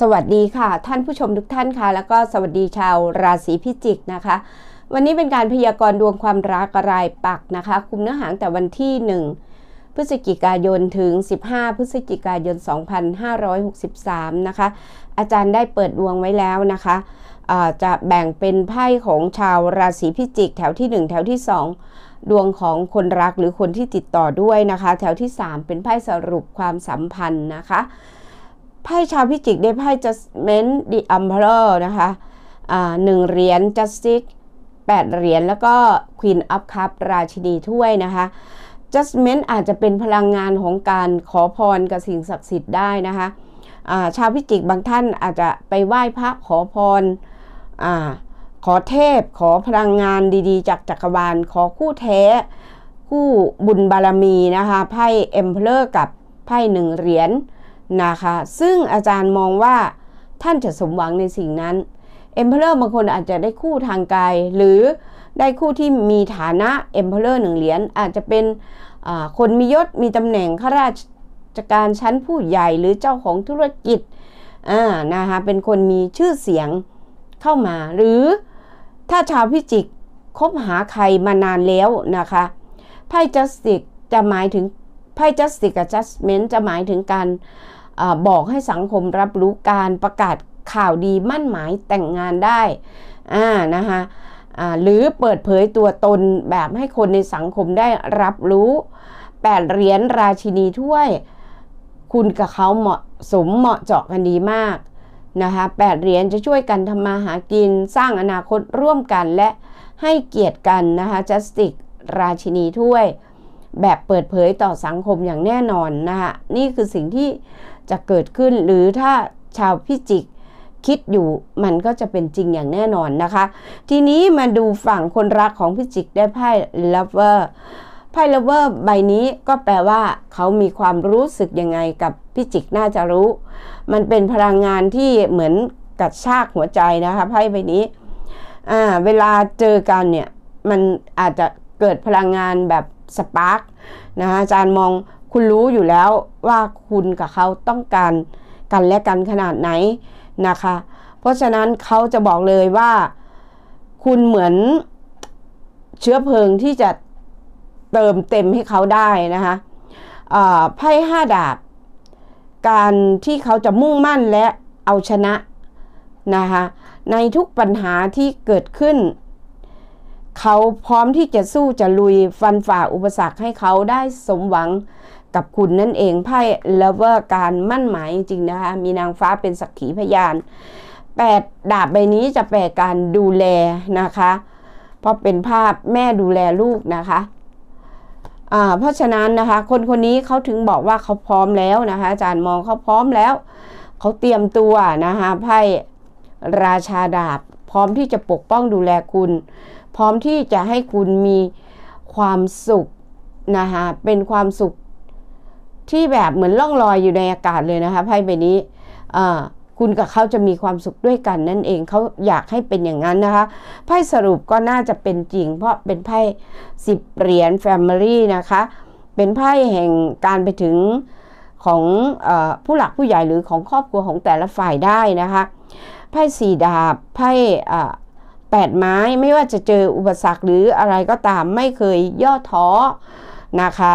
สวัสดีค่ะท่านผู้ชมทุกท่านค่ะแล้วก็สวัสดีชาวราศีพิจิกนะคะ วันนี้เป็นการพยากรณ์ดวงความรักรายปักนะคะ คุมเนื้อหางแต่วันที่ 1 พฤศจิกายนถึง 15 พฤศจิกายน2563นะคะอาจารย์ได้เปิดดวงไว้แล้วนะคะจะแบ่งเป็นไพ่ของชาวราศีพิจิก แถวที่ 1 แถวที่ 2 ดวงของคนรักหรือคนที่ติดต่อด้วยนะคะ แถวที่ 3 เป็นไพ่สรุปความสัมพันธ์นะคะไพ่ชาวพิจิกได้ไพ่ Judgment the Emperor นะคะหนึ่งเหรียญ Justice 8เหรียญ แล้วก็ Queen of Cup ราชินีถ้วยนะคะ j u d เ m e n t อาจจะเป็นพลังงานของการขอพรกับสิ่งศักดิ์สิทธิ์ได้นะคะชาวพิจิกบางท่านอาจจะไปไหว้พระขอพรอขอเทพขอพลังงานดีๆ จากจักรวาล ขอคู่แท้ คู่บุญบารมีนะคะไพ่เอ็มเพลอร์กับไพ่หนึ่งเหรียญนะคะซึ่งอาจารย์มองว่าท่านจะสมหวังในสิ่งนั้นเอ็มเพลเลอร์บางคนอาจจะได้คู่ทางกาย หรือได้คู่ที่มีฐานะเอ็มเพลเลอร์หนึ่งเหรียญอาจจะเป็นคนมียศมีตำแหน่งข้าราชการชั้นผู้ใหญ่หรือเจ้าของธุรกิจนะคะเป็นคนมีชื่อเสียงเข้ามา หรือถ้าชาวพิจิกคบหาใครมานานแล้วนะคะไพ่จัสติกจะหมายถึงไพ่จัสติกกับจัสเมนจะหมายถึงการบอกให้สังคมรับรู้การประกาศข่าวดีมั่นหมายแต่งงานได้ะนะคะหรือเปิดเผยตัวตนแบบให้คนในสังคมได้รับรู้แปดเหรียญราชินีถ้วยคุณกับเขาเหมาะสมเหมาะเจาะกันดีมากนะคะแปดเหรียญจะช่วยกันทำมาหากินสร้างอนาคตร่วมกันและให้เกียรติกันนะคะจัสติกราชินีถ้วยแบบเปิดเผยต่อสังคมอย่างแน่นอนนะคะนี่คือสิ่งที่จะเกิดขึ้นหรือถ้าชาวพิจิกคิดอยู่มันก็จะเป็นจริงอย่างแน่นอนนะคะ ทีนี้มาดูฝั่งคนรักของพิจิกได้ไพ่ลัเวอร์ไพ่ลัเวอร์ใบนี้ก็แปลว่า เขามีความรู้สึกยังไงกับพิจิกน่าจะรู้ มันเป็นพลังงานที่เหมือนกัดชากหัวใจนะคะไพ่ใบนี้เวลาเจอกันเนี่ยมันอาจจะเกิดพลังงานแบบสปาร์กนะคะอาจารย์มองคุณรู้อยู่แล้วว่าคุณกับเขาต้องการกันและกันขนาดไหนนะคะ เพราะฉะนั้นเขาจะบอกเลยว่าคุณเหมือนเชื้อเพลิงที่จะเติมเต็มให้เขาได้นะคะไพ่ห้าดาบการที่เขาจะมุ่งมั่นและเอาชนะนะคะในทุกปัญหาที่เกิดขึ้น เขาพร้อมที่จะสู้จะลุยฟันฝ่าอุปสรรคให้เขาได้สมหวังกับคุณนั่นเองไพ่แล้วว่าการมั่นหมายจริงๆนะคะมีนางฟ้าเป็นสักขีพยานแปดดาบใบนี้จะแปลการดูแลนะคะเพราะเป็นภาพแม่ดูแลลูกนะคะเพราะฉะนั้นนะคะคนคนนี้เขาถึงบอกว่าเขาพร้อมแล้วนะคะ อาจารย์มองเขาพร้อมแล้วเขาเตรียมตัวนะคะไพ่ราชาดาบพร้อมที่จะปกป้องดูแลคุณ พร้อมที่จะให้คุณมีความสุขนะคะเป็นความสุขที่แบบเหมือนล่องลอยอยู่ในอากาศเลยนะคะไพ่ใบนี้คุณกับเขาจะมีความสุขด้วยกันนั่นเอง เขาอยากให้เป็นอย่างนั้นนะคะไพ่สรุปก็น่าจะเป็นจริงเพราะเป็นไพ่สิบเหรียญแฟมิลี่นะคะ เป็นไพ่แห่งการไปถึงของอผู้หลักผู้ใหญ่หรือของครอบครัวของแต่ละฝ่ายได้นะคะไพ่สี่ดาบไพ่แปดไม้ไม่ว่าจะเจออุปสรรคหรืออะไรก็ตามไม่เคยย่อท้อนะคะ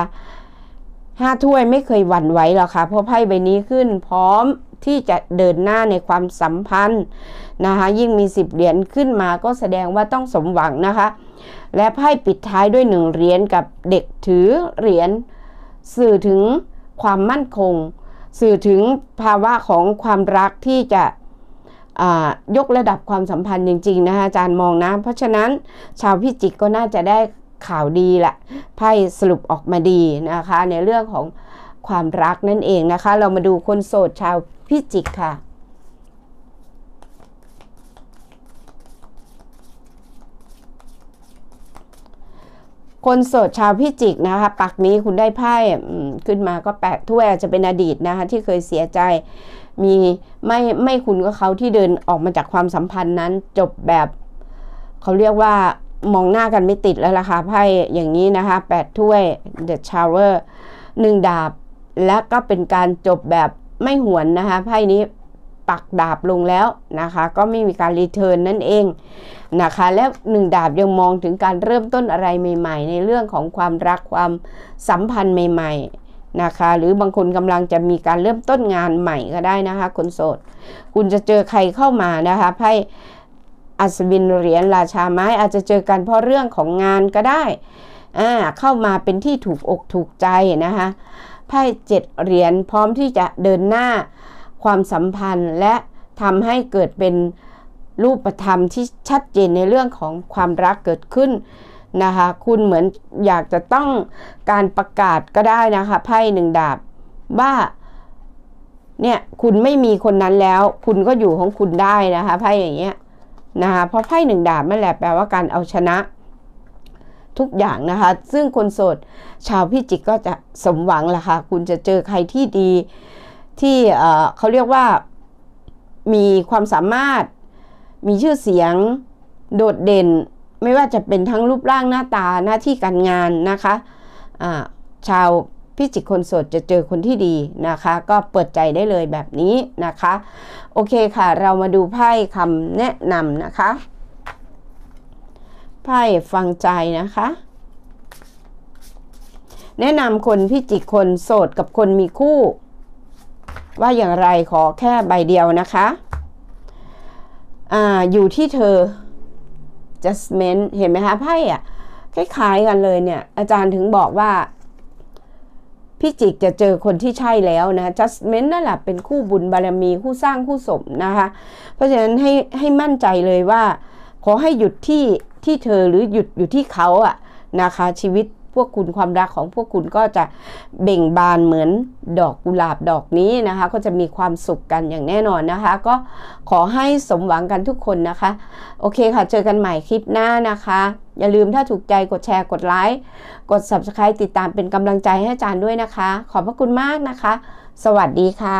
ห้าถ้วยไม่เคยหวั่นไหวหรอกค่ะเพราะไพ่ใบนี้ขึ้นพร้อมที่จะเดินหน้าในความสัมพันธ์นะคะยิ่งมีสิบเหรียญขึ้นมาก็แสดงว่าต้องสมหวังนะคะและไพ่ปิดท้ายด้วยหนึ่งเหรียญกับเด็กถือเหรียญสื่อถึงความมั่นคง สื่อถึงภาวะของความรักที่จะยกระดับความสัมพันธ์จริงๆนะคะอาจารย์มองนะเพราะฉะนั้นชาวพิจิกก็น่าจะได้ข่าวดีแหละไพ่สรุปออกมาดีนะคะ ในเรื่องของความรักนั่นเองนะคะ เรามาดูคนโสดชาวพิจิกค่ะ คนโสดชาวพิจิกนะคะปักนี้คุณได้ไพ่ขึ้นมาก็แปะถ้วยจจะเป็นอดีตนะคะ ที่เคยเสียใจมีไม่ไม่คุณก็เขาที่เดินออกมาจากความสัมพันธ์นั้นจบแบบเขาเรียกว่ามองหน้ากันไม่ติดแล้วล่ะค่ะไพ่อย่างนี้นะคะแปดถ้วย The าเ o w e r หนึ่งดาบและก็เป็นการจบแบบไม่หวนนะคะไพ่นี้ปักดาบลงแล้วนะคะ ก็ไม่มีการรีเทิร์นนั่นเองนะคะแลวหนึ่งดาบยังมองถึงการเริ่มต้นอะไรใหม่ๆ ในเรื่องของความรักความสัมพันธ์ใหม่ๆนะคะ หรือบางคนกำลังจะมีการเริ่มต้นงานใหม่ก็ได้นะคะคนโสด คุณจะเจอใครเข้ามานะคะไพ่อัศวินเหรียญราชาไม้อาจจะเจอกันเพราะเรื่องของงานก็ได้อ่าเข้ามาเป็นที่ถูกอกถูกใจนะคะไพ่เจ็ดเหรียญพร้อมที่จะเดินหน้าความสัมพันธ์ และทำให้เกิดเป็นรูปธรรมที่ชัดเจนในเรื่องของความรักเกิดขึ้นนะคะคุณเหมือนอยากจะต้องการประกาศก็ได้นะคะไพ่หนึ่งดาบว่าเนี่ยคุณไม่มีคนนั้นแล้ว คุณก็อยู่ของคุณได้นะคะไพ่อย่างเงี้ยนะคะเพราะไพ่หนึ่งดาบนั่นแหละแปลว่าการเอาชนะทุกอย่างนะคะ ซึ่งคนโสดชาวพิจิกก็จะสมหวังล่ะค่ะคุณจะเจอใครที่ดีที่เขาเรียกว่ามีความสามารถมีชื่อเสียงโดดเด่น ไม่ว่าจะเป็นทั้งรูปร่างหน้าตาหน้าที่การงานนะคะะชาวพี่จิกคนโสดจะเจอคนที่ดีนะคะก็เปิดใจได้เลยแบบนี้นะคะ โอเคค่ะเรามาดูไพ่คำแนะนำนะคะ ไพ่ฟังใจนะคะ แนะนำคนพี่จิกคนโสดกับคนมีคู่ ว่าอย่างไรขอแค่ใบเดียวนะคะ อ่าอยู่ที่เธอ j u s t m e n t เห็นไหมคะไพ่อะคล้ายๆกันเลยเนี่ยอาจารย์ถึงบอกว่าพี่จิกจะเจอคนที่ใช่แล้วนะ จัสเมนนั่นแหละเป็นคู่บุญบารมี คู่สร้างคู่สมนะคะเพราะฉะนั้นให้ให้มั่นใจเลยว่าขอให้หยุดที่ที่เธอหรือหยุดอยู่ที่เขาอะนะคะชีวิตพวกคุณความรักของพวกคุณก็จะ เบ่งบานเหมือนดอกกุหลาบดอกนี้นะคะ ก็จะมีความสุขกันอย่างแน่นอนนะคะ ก็ขอให้สมหวังกันทุกคนนะคะ โอเคค่ะ เจอกันใหม่คลิปหน้านะคะ อย่าลืมถ้าถูกใจกดแชร์กดไลค์กด subscribe ติดตามเป็นกำลังใจให้อาจารย์ด้วยนะคะ ขอบพระคุณมากนะคะ สวัสดีค่ะ